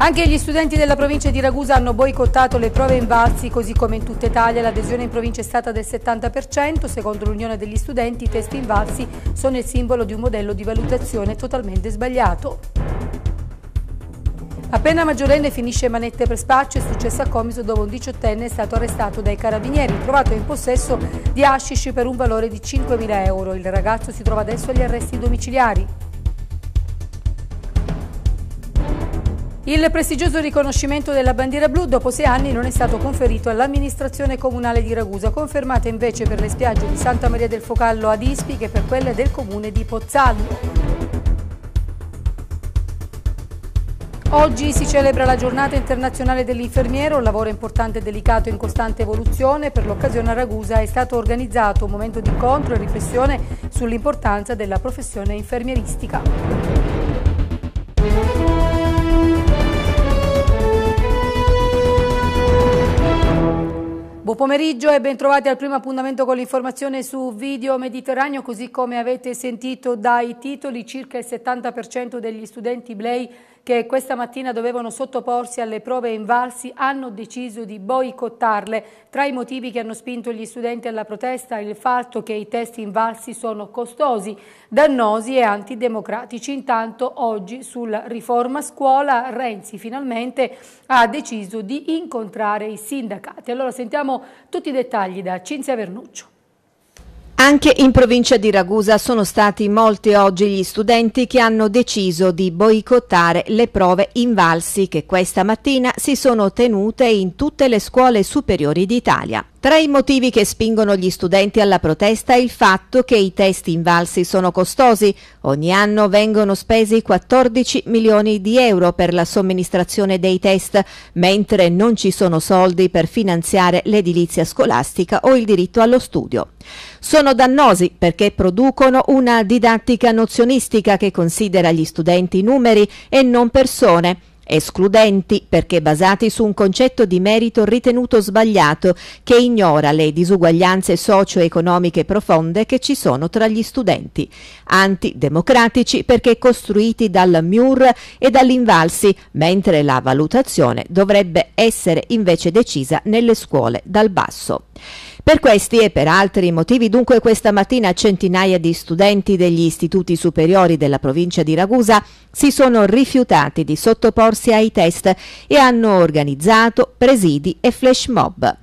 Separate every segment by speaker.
Speaker 1: Anche gli studenti della provincia di Ragusa hanno boicottato le prove invalsi, così come in tutta Italia l'adesione in provincia è stata del 70%. Secondo l'Unione degli Studenti i test invalsi sono il simbolo di un modello di valutazione totalmente sbagliato. Appena maggiorenne finisce manette per spaccio, è successo a Comiso dove un diciottenne è stato arrestato dai carabinieri, trovato in possesso di hashish per un valore di 5.000 euro. Il ragazzo si trova adesso agli arresti domiciliari. Il prestigioso riconoscimento della bandiera blu dopo sei anni non è stato conferito all'amministrazione comunale di Ragusa, confermata invece per le spiagge di Santa Maria del Focallo ad Ispi che per quelle del comune di Pozzallo. Oggi si celebra la giornata internazionale dell'infermiero, un lavoro importante e delicato in costante evoluzione. Per l'occasione a Ragusa è stato organizzato un momento di incontro e riflessione sull'importanza della professione infermieristica. Buon pomeriggio e bentrovati al primo appuntamento con l'informazione su Video Mediterraneo. Così come avete sentito dai titoli, circa il 70% degli studenti Blei che questa mattina dovevano sottoporsi alle prove invalsi hanno deciso di boicottarle. Tra i motivi che hanno spinto gli studenti alla protesta il fatto che i test invalsi sono costosi, dannosi e antidemocratici. Intanto oggi sulla riforma scuola Renzi finalmente ha deciso di incontrare i sindacati. Allora sentiamo tutti i dettagli da Cinzia Vernuccio.
Speaker 2: Anche in provincia di Ragusa sono stati molti oggi gli studenti che hanno deciso di boicottare le prove invalsi che questa mattina si sono tenute in tutte le scuole superiori d'Italia. Tra i motivi che spingono gli studenti alla protesta è il fatto che i test invalsi sono costosi. Ogni anno vengono spesi 14 milioni di euro per la somministrazione dei test, mentre non ci sono soldi per finanziare l'edilizia scolastica o il diritto allo studio. Sono dannosi perché producono una didattica nozionistica che considera gli studenti numeri e non persone escludenti perché basati su un concetto di merito ritenuto sbagliato che ignora le disuguaglianze socio-economiche profonde che ci sono tra gli studenti, antidemocratici perché costruiti dal MIUR e dall'Invalsi, mentre la valutazione dovrebbe essere invece decisa nelle scuole dal basso. Per questi e per altri motivi dunque questa mattina centinaia di studenti degli istituti superiori della provincia di Ragusa si sono rifiutati di sottoporsi ai test e hanno organizzato presidi e flash mob.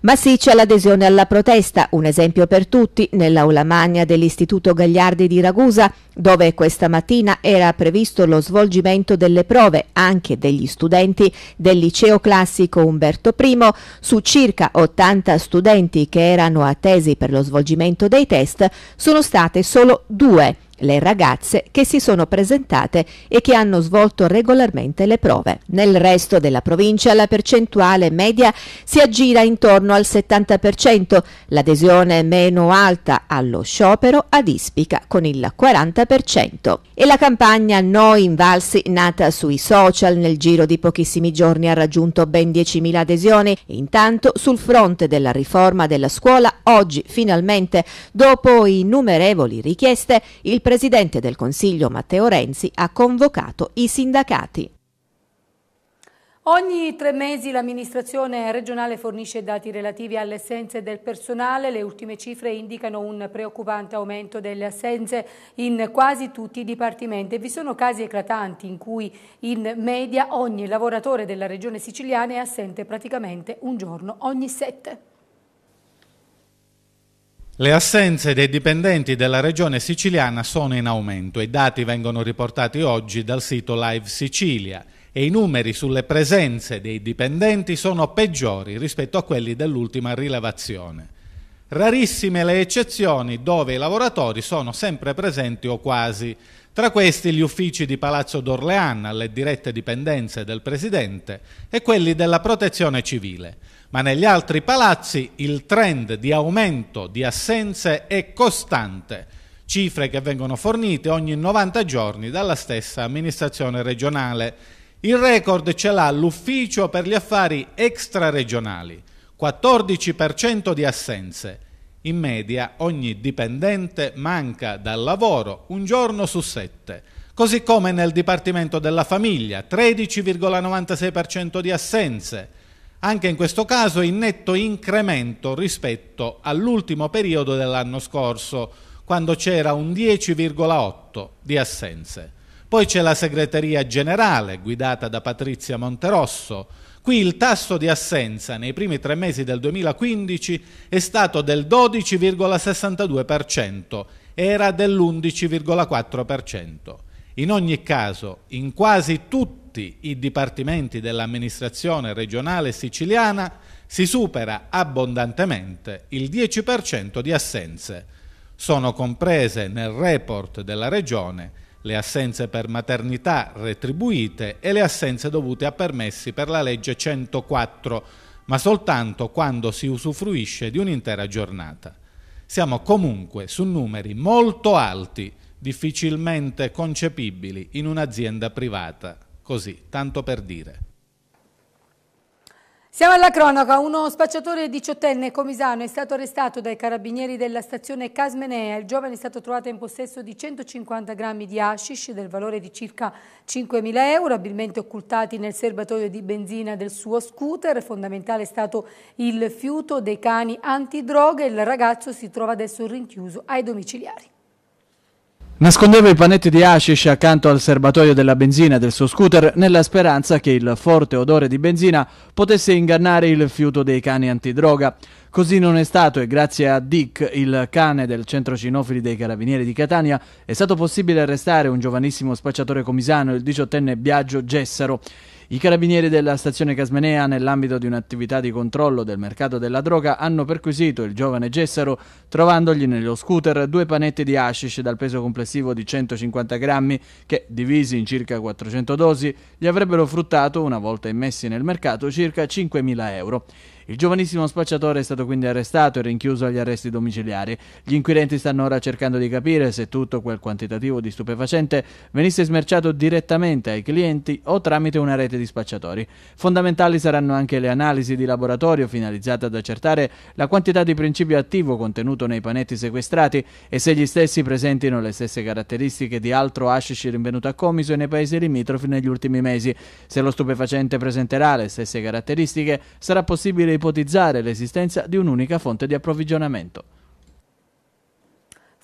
Speaker 2: Massiccia l'adesione alla protesta, un esempio per tutti, nell'aula magna dell'Istituto Gagliardi di Ragusa, dove questa mattina era previsto lo svolgimento delle prove anche degli studenti del liceo classico Umberto I, su circa 80 studenti che erano attesi per lo svolgimento dei test, sono state solo due le ragazze che si sono presentate e che hanno svolto regolarmente le prove. Nel resto della provincia la percentuale media si aggira intorno al 70%, l'adesione meno alta allo sciopero ad Ispica con il 40% e la campagna No Invalsi nata sui social nel giro di pochissimi giorni ha raggiunto ben 10.000 adesioni. Intanto sul fronte della riforma della scuola oggi finalmente dopo innumerevoli richieste il presidente del Consiglio Matteo Renzi ha convocato i sindacati.
Speaker 1: Ogni tre mesi l'amministrazione regionale fornisce dati relativi alle assenze del personale. Le ultime cifre indicano un preoccupante aumento delle assenze in quasi tutti i dipartimenti. Vi sono casi eclatanti in cui in media ogni lavoratore della regione siciliana è assente praticamente un giorno ogni sette.
Speaker 3: Le assenze dei dipendenti della regione siciliana sono in aumento. I dati vengono riportati oggi dal sito Live Sicilia e i numeri sulle presenze dei dipendenti sono peggiori rispetto a quelli dell'ultima rilevazione. Rarissime le eccezioni dove i lavoratori sono sempre presenti o quasi. Tra questi gli uffici di Palazzo d'Orleana, le dirette dipendenze del Presidente e quelli della Protezione Civile ma negli altri palazzi il trend di aumento di assenze è costante, cifre che vengono fornite ogni 90 giorni dalla stessa amministrazione regionale. Il record ce l'ha l'Ufficio per gli affari extraregionali, 14% di assenze. In media ogni dipendente manca dal lavoro un giorno su sette, così come nel Dipartimento della Famiglia, 13,96% di assenze anche in questo caso in netto incremento rispetto all'ultimo periodo dell'anno scorso, quando c'era un 10,8 di assenze. Poi c'è la segreteria generale, guidata da Patrizia Monterosso. Qui il tasso di assenza nei primi tre mesi del 2015 è stato del 12,62%, era dell'11,4%. In ogni caso, in quasi tutti tutti i dipartimenti dell'amministrazione regionale siciliana si supera abbondantemente il 10% di assenze. Sono comprese nel report della regione le assenze per maternità retribuite e le assenze dovute a permessi per la legge 104, ma soltanto quando si usufruisce di un'intera giornata. Siamo comunque su numeri molto alti difficilmente concepibili in un'azienda privata. Così, tanto per dire.
Speaker 1: Siamo alla cronaca, uno spacciatore diciottenne comisano è stato arrestato dai carabinieri della stazione Casmenea. Il giovane è stato trovato in possesso di 150 grammi di hashish del valore di circa 5.000 euro, abilmente occultati nel serbatoio di benzina del suo scooter. Fondamentale è stato il fiuto dei cani antidroga. Il ragazzo si trova adesso rinchiuso ai domiciliari.
Speaker 4: Nascondeva i panetti di hashish accanto al serbatoio della benzina del suo scooter nella speranza che il forte odore di benzina potesse ingannare il fiuto dei cani antidroga. Così non è stato e grazie a Dick, il cane del centro cinofili dei carabinieri di Catania, è stato possibile arrestare un giovanissimo spacciatore comisano, il diciottenne Biagio Gessaro. I carabinieri della stazione Casmenea, nell'ambito di un'attività di controllo del mercato della droga, hanno perquisito il giovane Gessaro, trovandogli nello scooter due panetti di hashish dal peso complessivo di 150 grammi, che, divisi in circa 400 dosi, gli avrebbero fruttato, una volta immessi nel mercato, circa 5.000 euro. Il giovanissimo spacciatore è stato quindi arrestato e rinchiuso agli arresti domiciliari. Gli inquirenti stanno ora cercando di capire se tutto quel quantitativo di stupefacente venisse smerciato direttamente ai clienti o tramite una rete di spacciatori. Fondamentali saranno anche le analisi di laboratorio finalizzate ad accertare la quantità di principio attivo contenuto nei panetti sequestrati e se gli stessi presentino le stesse caratteristiche di altro hashish rinvenuto a Comiso e nei paesi limitrofi negli ultimi mesi. Se lo stupefacente presenterà le stesse caratteristiche, sarà possibile ipotizzare l'esistenza di un'unica fonte di approvvigionamento.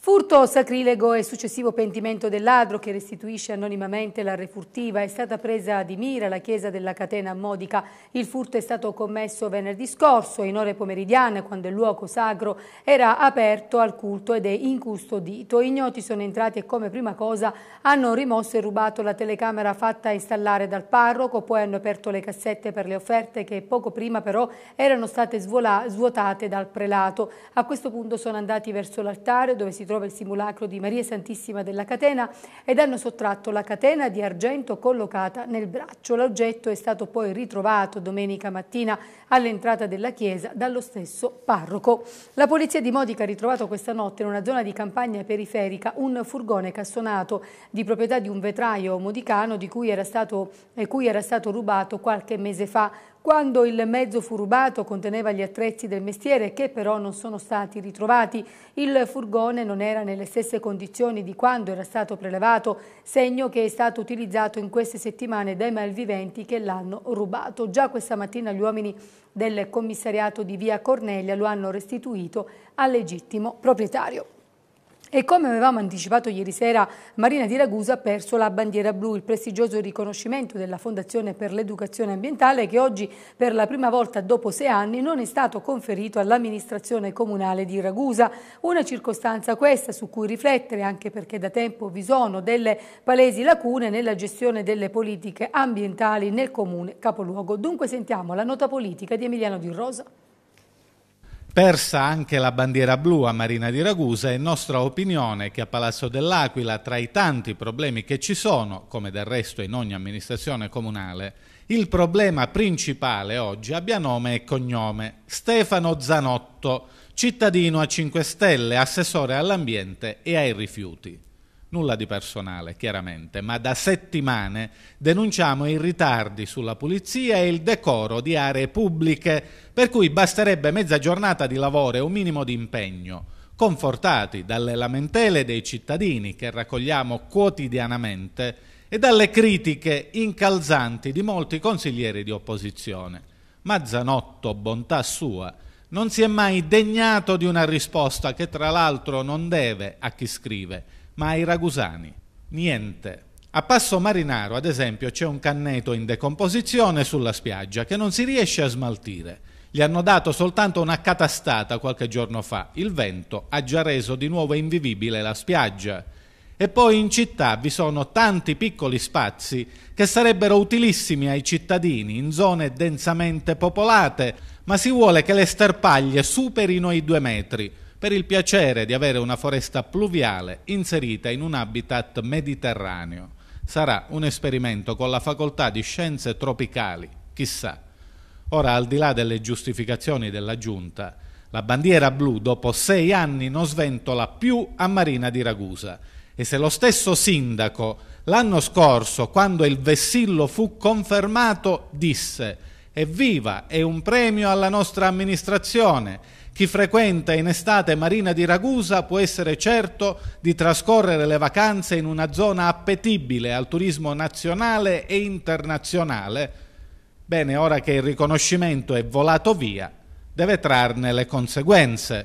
Speaker 1: Furto, sacrilego e successivo pentimento del ladro che restituisce anonimamente la refurtiva è stata presa di mira la chiesa della catena modica. Il furto è stato commesso venerdì scorso in ore pomeridiane quando il luogo sacro era aperto al culto ed è incustodito. Ignoti sono entrati e come prima cosa hanno rimosso e rubato la telecamera fatta installare dal parroco, poi hanno aperto le cassette per le offerte che poco prima però erano state svuotate dal prelato. A questo punto sono andati verso l'altare dove si trova trova il simulacro di Maria Santissima della Catena ed hanno sottratto la catena di argento collocata nel braccio. L'oggetto è stato poi ritrovato domenica mattina all'entrata della chiesa dallo stesso parroco. La polizia di Modica ha ritrovato questa notte in una zona di campagna periferica un furgone cassonato di proprietà di un vetraio modicano di cui era stato, eh, cui era stato rubato qualche mese fa quando il mezzo fu rubato conteneva gli attrezzi del mestiere che però non sono stati ritrovati. Il furgone non era nelle stesse condizioni di quando era stato prelevato, segno che è stato utilizzato in queste settimane dai malviventi che l'hanno rubato. Già questa mattina gli uomini del commissariato di Via Cornelia lo hanno restituito al legittimo proprietario. E come avevamo anticipato ieri sera, Marina di Ragusa ha perso la bandiera blu, il prestigioso riconoscimento della Fondazione per l'Educazione Ambientale che oggi per la prima volta dopo sei anni non è stato conferito all'amministrazione comunale di Ragusa. Una circostanza questa su cui riflettere anche perché da tempo vi sono delle palesi lacune nella gestione delle politiche ambientali nel comune capoluogo. Dunque sentiamo la nota politica di Emiliano Di Rosa.
Speaker 3: Persa anche la bandiera blu a Marina di Ragusa, è nostra opinione che a Palazzo dell'Aquila, tra i tanti problemi che ci sono, come del resto in ogni amministrazione comunale, il problema principale oggi abbia nome e cognome. Stefano Zanotto, cittadino a 5 Stelle, assessore all'ambiente e ai rifiuti. Nulla di personale, chiaramente, ma da settimane denunciamo i ritardi sulla pulizia e il decoro di aree pubbliche, per cui basterebbe mezza giornata di lavoro e un minimo di impegno. Confortati dalle lamentele dei cittadini che raccogliamo quotidianamente e dalle critiche incalzanti di molti consiglieri di opposizione. Ma Zanotto, bontà sua, non si è mai degnato di una risposta che tra l'altro non deve a chi scrive, ma ai ragusani. Niente. A Passo Marinaro, ad esempio, c'è un canneto in decomposizione sulla spiaggia che non si riesce a smaltire. Gli hanno dato soltanto una catastata qualche giorno fa. Il vento ha già reso di nuovo invivibile la spiaggia. E poi in città vi sono tanti piccoli spazi che sarebbero utilissimi ai cittadini in zone densamente popolate, ma si vuole che le sterpaglie superino i due metri, per il piacere di avere una foresta pluviale inserita in un habitat mediterraneo. Sarà un esperimento con la facoltà di scienze tropicali, chissà. Ora, al di là delle giustificazioni della Giunta, la bandiera blu dopo sei anni non sventola più a Marina di Ragusa. E se lo stesso sindaco l'anno scorso, quando il vessillo fu confermato, disse Evviva, è un premio alla nostra amministrazione chi frequenta in estate Marina di Ragusa può essere certo di trascorrere le vacanze in una zona appetibile al turismo nazionale e internazionale. Bene, ora che il riconoscimento è volato via, deve trarne le conseguenze.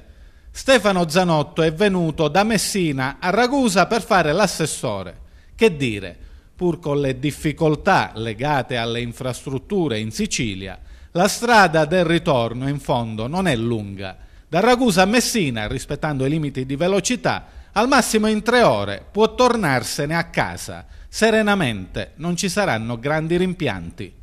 Speaker 3: Stefano Zanotto è venuto da Messina a Ragusa per fare l'assessore. Che dire, pur con le difficoltà legate alle infrastrutture in Sicilia, la strada del ritorno in fondo non è lunga. Da Ragusa a Messina, rispettando i limiti di velocità, al massimo in tre ore può tornarsene a casa. Serenamente non ci saranno grandi rimpianti.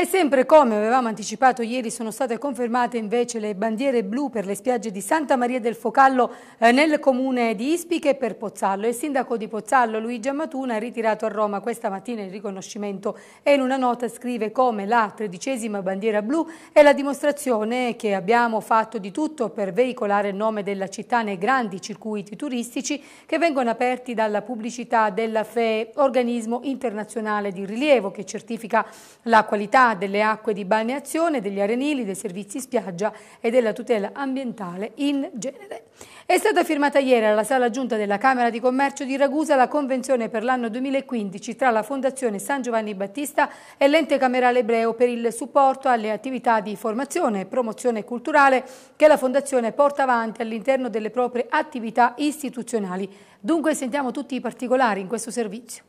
Speaker 1: E sempre come avevamo anticipato ieri sono state confermate invece le bandiere blu per le spiagge di Santa Maria del Focallo eh, nel comune di Ispiche e per Pozzallo. Il sindaco di Pozzallo Luigi Amatuna ha ritirato a Roma questa mattina il riconoscimento e in una nota scrive come la tredicesima bandiera blu è la dimostrazione che abbiamo fatto di tutto per veicolare il nome della città nei grandi circuiti turistici che vengono aperti dalla pubblicità della FE, organismo internazionale di rilievo che certifica la qualità delle acque di balneazione, degli arenili, dei servizi spiaggia e della tutela ambientale in genere. È stata firmata ieri alla sala giunta della Camera di Commercio di Ragusa la convenzione per l'anno 2015 tra la Fondazione San Giovanni Battista e l'ente camerale ebreo per il supporto alle attività di formazione e promozione culturale che la Fondazione porta avanti all'interno delle proprie attività istituzionali. Dunque sentiamo tutti i particolari in questo servizio.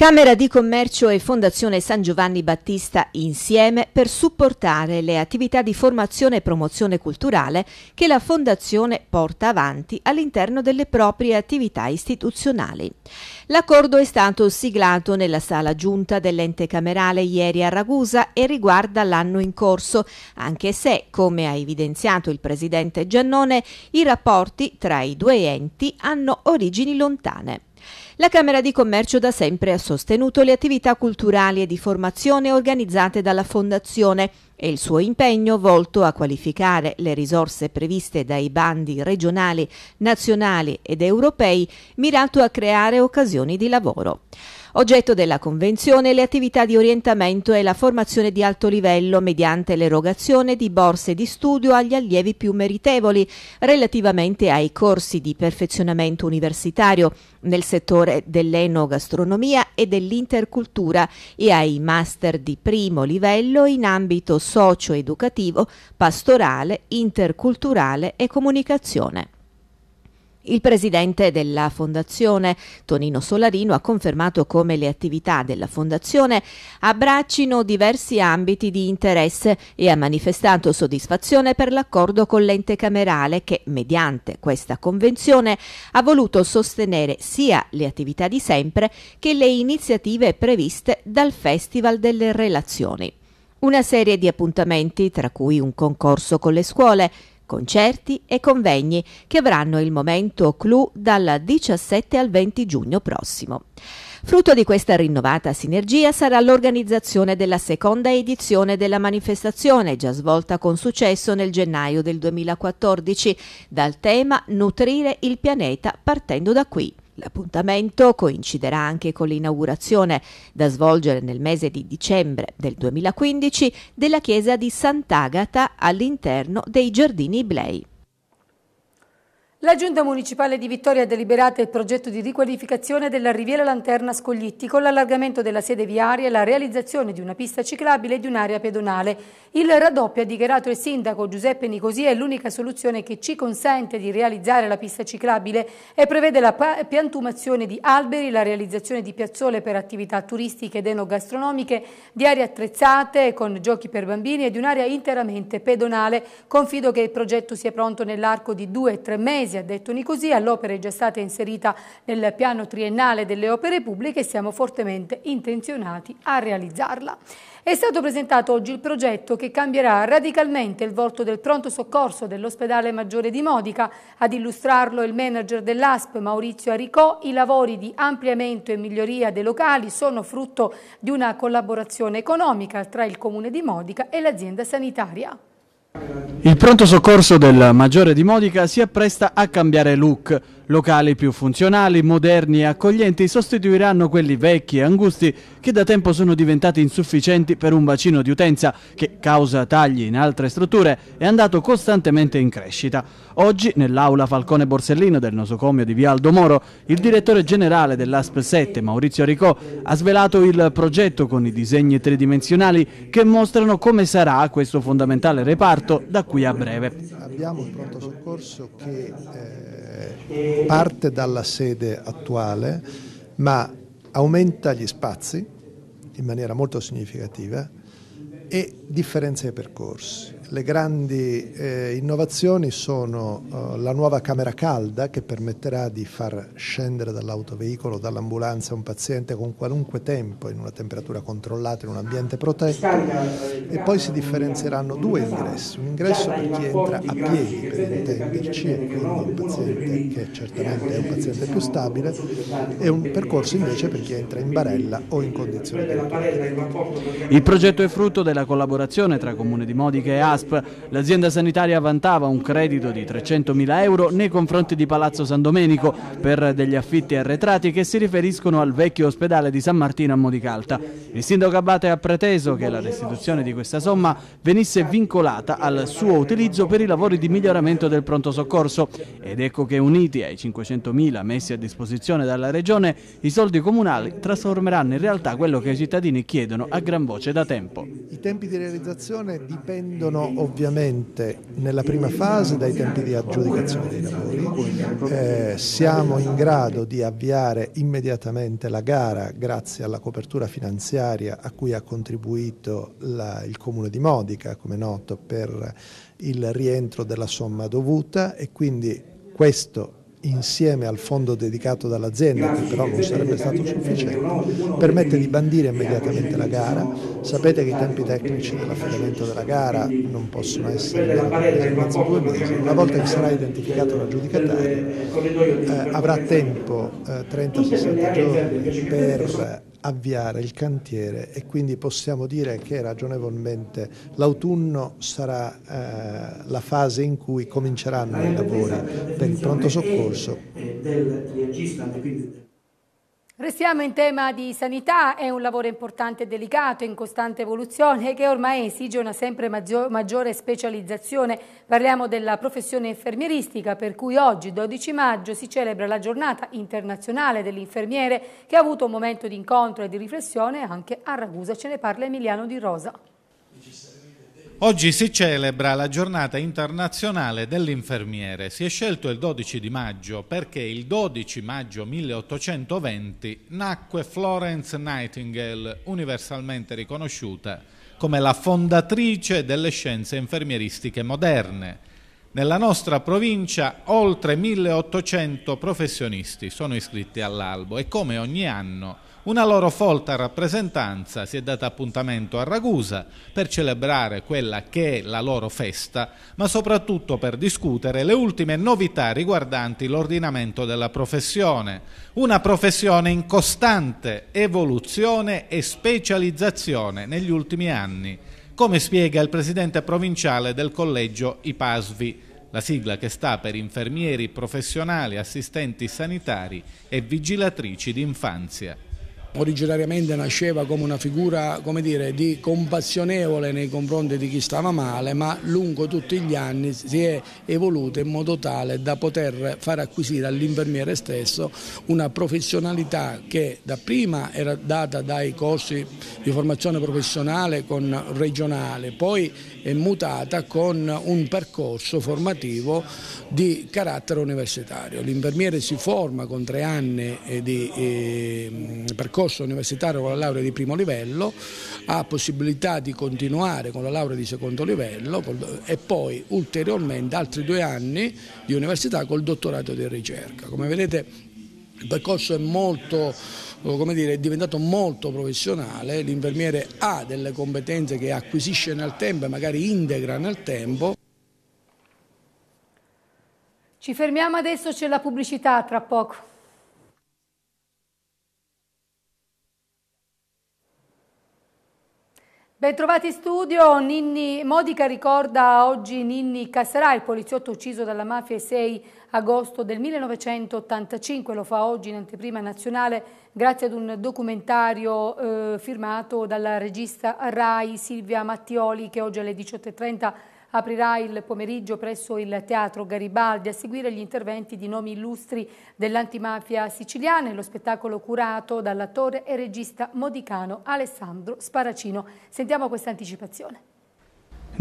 Speaker 2: Camera di Commercio e Fondazione San Giovanni Battista insieme per supportare le attività di formazione e promozione culturale che la Fondazione porta avanti all'interno delle proprie attività istituzionali. L'accordo è stato siglato nella sala giunta dell'ente camerale ieri a Ragusa e riguarda l'anno in corso, anche se, come ha evidenziato il presidente Giannone, i rapporti tra i due enti hanno origini lontane. La Camera di Commercio da sempre ha sostenuto le attività culturali e di formazione organizzate dalla Fondazione e il suo impegno volto a qualificare le risorse previste dai bandi regionali, nazionali ed europei mirato a creare occasioni di lavoro. Oggetto della Convenzione le attività di orientamento e la formazione di alto livello mediante l'erogazione di borse di studio agli allievi più meritevoli relativamente ai corsi di perfezionamento universitario nel settore dell'enogastronomia e dell'intercultura e ai master di primo livello in ambito socio-educativo, pastorale, interculturale e comunicazione. Il presidente della Fondazione, Tonino Solarino, ha confermato come le attività della Fondazione abbraccino diversi ambiti di interesse e ha manifestato soddisfazione per l'accordo con l'ente camerale che, mediante questa convenzione, ha voluto sostenere sia le attività di sempre che le iniziative previste dal Festival delle Relazioni una serie di appuntamenti, tra cui un concorso con le scuole, concerti e convegni che avranno il momento clou dal 17 al 20 giugno prossimo. Frutto di questa rinnovata sinergia sarà l'organizzazione della seconda edizione della manifestazione, già svolta con successo nel gennaio del 2014, dal tema Nutrire il pianeta partendo da qui. L'appuntamento coinciderà anche con l'inaugurazione, da svolgere nel mese di dicembre del 2015, della chiesa di Sant'Agata all'interno dei giardini Blei.
Speaker 1: La Giunta Municipale di Vittoria ha deliberato il progetto di riqualificazione della Riviera Lanterna Scoglitti con l'allargamento della sede viaria e la realizzazione di una pista ciclabile e di un'area pedonale. Il raddoppio, ha dichiarato il sindaco Giuseppe Nicosia, è l'unica soluzione che ci consente di realizzare la pista ciclabile e prevede la piantumazione di alberi, la realizzazione di piazzole per attività turistiche ed enogastronomiche, di aree attrezzate con giochi per bambini e di un'area interamente pedonale. Confido che il progetto sia pronto nell'arco di due o tre mesi mesi, ha detto Nicosia, l'opera è già stata inserita nel piano triennale delle opere pubbliche e siamo fortemente intenzionati a realizzarla. È stato presentato oggi il progetto che cambierà radicalmente il volto del pronto soccorso dell'ospedale maggiore di Modica. Ad illustrarlo il manager dell'ASP Maurizio Aricò, i lavori di ampliamento e miglioria dei locali sono frutto di una collaborazione economica tra il comune di Modica e l'azienda sanitaria.
Speaker 4: Il pronto soccorso del Maggiore di Modica si appresta a cambiare look. Locali più funzionali, moderni e accoglienti sostituiranno quelli vecchi e angusti che da tempo sono diventati insufficienti per un bacino di utenza che, causa tagli in altre strutture, è andato costantemente in crescita. Oggi, nell'aula Falcone Borsellino del nosocomio di Via Aldo Moro, il direttore generale dell'ASP 7, Maurizio Ricò, ha svelato il progetto con i disegni tridimensionali che mostrano come sarà questo fondamentale reparto
Speaker 5: da qui a breve abbiamo il pronto soccorso che eh, parte dalla sede attuale ma aumenta gli spazi in maniera molto significativa e differenzia i percorsi. Le grandi eh, innovazioni sono eh, la nuova camera calda che permetterà di far scendere dall'autoveicolo, dall'ambulanza un paziente con qualunque tempo, in una temperatura controllata, in un ambiente protetto. E poi si differenzieranno due ingressi, un ingresso per chi entra a piedi, per intenderci, e quindi un paziente che certamente è un paziente più stabile, e un percorso invece per chi entra in barella o in condizioni di
Speaker 4: Il progetto è frutto della collaborazione tra Comune di Modica e AS ASP, l'azienda sanitaria vantava un credito di 300.000 euro nei confronti di Palazzo San Domenico per degli affitti arretrati che si riferiscono al vecchio ospedale di San Martino a Modicalta. Il sindaco Abate ha preteso che la restituzione di questa somma venisse vincolata al suo utilizzo per i lavori di miglioramento del pronto soccorso ed ecco che uniti ai 500.000 messi a disposizione dalla Regione, i soldi comunali trasformeranno in realtà quello che i cittadini chiedono a gran voce da tempo.
Speaker 5: I tempi di realizzazione dipendono ovviamente nella prima fase dai tempi di aggiudicazione dei lavori, eh, siamo in grado di avviare immediatamente la gara grazie alla copertura finanziaria a cui ha contribuito la, il Comune di Modica, come noto, per il rientro della somma dovuta e quindi questo insieme al fondo dedicato dall'azienda, che però non sarebbe stato sufficiente, permette di bandire immediatamente la gara. Sapete che i tempi tecnici dell'affidamento della gara non possono essere da mezzo due mesi. Una volta che sarà identificato l'aggiudicatario,
Speaker 6: eh, avrà tempo
Speaker 5: eh, 30-60 giorni per avviare il cantiere e quindi possiamo dire che ragionevolmente l'autunno sarà eh, la fase in cui cominceranno i lavori per il pronto soccorso.
Speaker 1: Restiamo in tema di sanità, è un lavoro importante e delicato, in costante evoluzione, che ormai esige una sempre maggiore specializzazione. Parliamo della professione infermieristica, per cui oggi, 12 maggio, si celebra la giornata internazionale dell'infermiere, che ha avuto un momento di incontro e di riflessione anche a Ragusa. Ce ne parla Emiliano Di Rosa.
Speaker 3: Oggi si celebra la giornata internazionale dell'infermiere. Si è scelto il 12 di maggio perché il 12 maggio 1820 nacque Florence Nightingale, universalmente riconosciuta come la fondatrice delle scienze infermieristiche moderne. Nella nostra provincia oltre 1800 professionisti sono iscritti all'albo e come ogni anno una loro folta rappresentanza si è data appuntamento a Ragusa per celebrare quella che è la loro festa, ma soprattutto per discutere le ultime novità riguardanti l'ordinamento della professione, una professione in costante evoluzione e specializzazione negli ultimi anni, come spiega il presidente provinciale del collegio IPASVI la sigla che sta per infermieri professionali, assistenti sanitari e vigilatrici d'infanzia.
Speaker 6: Originariamente nasceva come una figura come dire, di compassionevole nei confronti di chi stava male, ma lungo tutti gli anni si è evoluta in modo tale da poter far acquisire all'infermiere stesso una professionalità che dapprima era data dai corsi di formazione professionale con regionale, poi è mutata con un percorso formativo di carattere universitario. L'infermiere si forma con tre anni eh, di ehm, percorso percorso universitario con la laurea di primo livello, ha possibilità di continuare con la laurea di secondo livello e poi ulteriormente altri due anni di università col dottorato di ricerca. Come vedete il percorso è molto eh, come dire, è diventato molto professionale, l'infermiere ha delle competenze che acquisisce nel tempo e magari integra nel tempo.
Speaker 1: Ci fermiamo adesso, c'è la pubblicità tra poco. Ben trovati in studio, Ninni Modica ricorda oggi Ninni Casserà, il poliziotto ucciso dalla mafia il 6 agosto del 1985, lo fa oggi in anteprima nazionale grazie ad un documentario eh, firmato dalla regista RAI Silvia Mattioli che oggi alle 18.30 aprirà il pomeriggio presso il Teatro Garibaldi a seguire gli interventi di nomi illustri dell'antimafia siciliana e lo spettacolo curato dall'attore e regista modicano Alessandro Sparacino. Sentiamo questa anticipazione.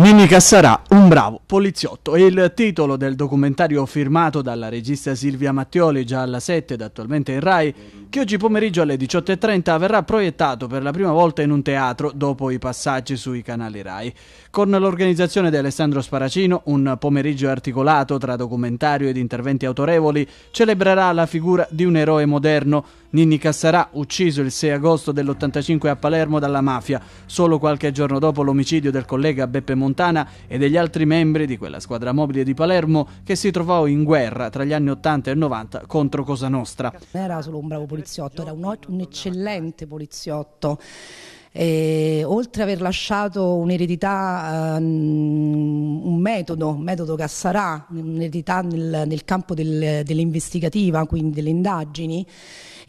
Speaker 4: Mimica sarà un bravo poliziotto. È il titolo del documentario firmato dalla regista Silvia Mattioli, già alla 7 ed attualmente in Rai, che oggi pomeriggio alle 18.30 verrà proiettato per la prima volta in un teatro dopo i passaggi sui canali Rai. Con l'organizzazione di Alessandro Sparacino, un pomeriggio articolato tra documentario ed interventi autorevoli celebrerà la figura di un eroe moderno Ninni Cassarà, ucciso il 6 agosto dell'85 a Palermo dalla mafia, solo qualche giorno dopo l'omicidio del collega Beppe Montana e degli altri membri di quella squadra mobile di Palermo che si trovò in guerra tra gli anni 80 e 90 contro Cosa Nostra.
Speaker 1: Non era solo un bravo poliziotto, era un, un eccellente poliziotto. E, oltre ad aver lasciato un'eredità, um, un metodo, metodo Cassarà, un'eredità nel, nel campo del, dell'investigativa, quindi delle indagini,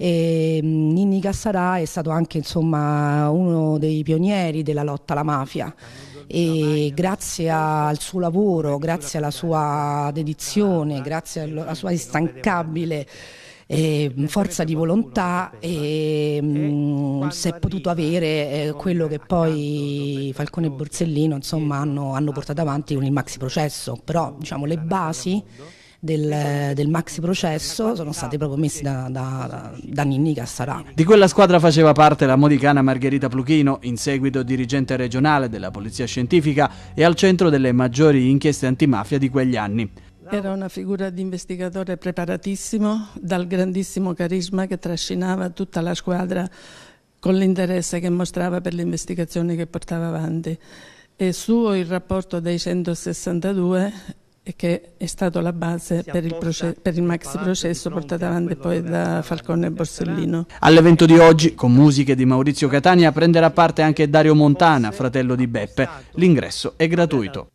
Speaker 1: e Ninni Cassarà è stato anche insomma, uno dei pionieri della lotta alla mafia e grazie al suo lavoro, grazie alla sua dedizione, grazie alla sua instancabile eh, forza di volontà e mh, si è potuto avere eh, quello che poi Falcone e Borsellino insomma, hanno, hanno portato avanti con il maxi processo, però diciamo, le basi del, del maxi processo sono stati proprio messi da, da, da Ninni Cassarà.
Speaker 4: Di quella squadra faceva parte la modicana Margherita Pluchino, in seguito dirigente regionale della Polizia Scientifica e al centro delle maggiori inchieste antimafia di quegli anni.
Speaker 6: Era una figura di investigatore preparatissimo, dal grandissimo carisma che trascinava tutta la squadra con l'interesse che mostrava per le investigazioni che portava avanti. E suo il rapporto dei 162 e che è stato la base per il, proce- per il, maxi processo portato avanti poi da Falcone e Borsellino.
Speaker 4: All'evento di oggi, con musiche di Maurizio Catania, prenderà parte anche Dario Montana, fratello di Beppe. L'ingresso è gratuito.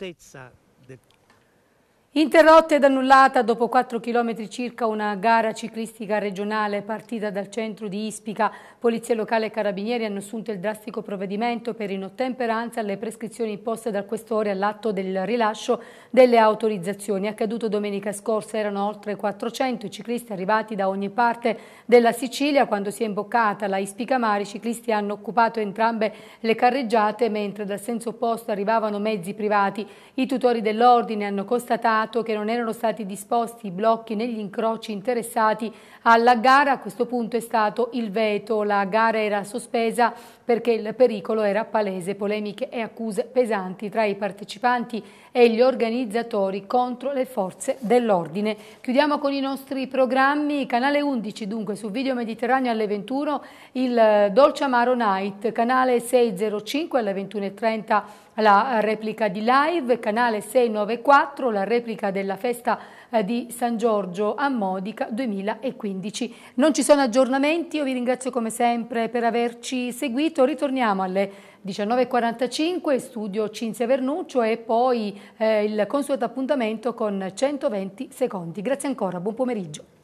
Speaker 1: Interrotta ed annullata dopo 4 km circa una gara ciclistica regionale partita dal centro di Ispica. Polizia locale e carabinieri hanno assunto il drastico provvedimento per inottemperanza alle prescrizioni imposte dal questore all'atto del rilascio delle autorizzazioni. Accaduto domenica scorsa erano oltre 400 i ciclisti arrivati da ogni parte della Sicilia. Quando si è imboccata la Ispica Mare i ciclisti hanno occupato entrambe le carreggiate mentre dal senso opposto arrivavano mezzi privati. I tutori dell'ordine hanno constatato fatto che non erano stati disposti i blocchi negli incroci interessati alla gara. A questo punto è stato il veto. La gara era sospesa perché il pericolo era palese. Polemiche e accuse pesanti tra i partecipanti e gli organizzatori contro le forze dell'ordine. Chiudiamo con i nostri programmi, canale 11 dunque su Video Mediterraneo alle 21, il eh, Dolce Amaro Night, canale 605 alle 21.30 la replica di live, canale 694, la replica della festa eh, di San Giorgio a Modica 2015. Non ci sono aggiornamenti, io vi ringrazio come sempre per averci seguito, ritorniamo alle 19.45 studio Cinzia Vernuccio e poi eh, il consueto appuntamento con 120 secondi. Grazie ancora, buon pomeriggio.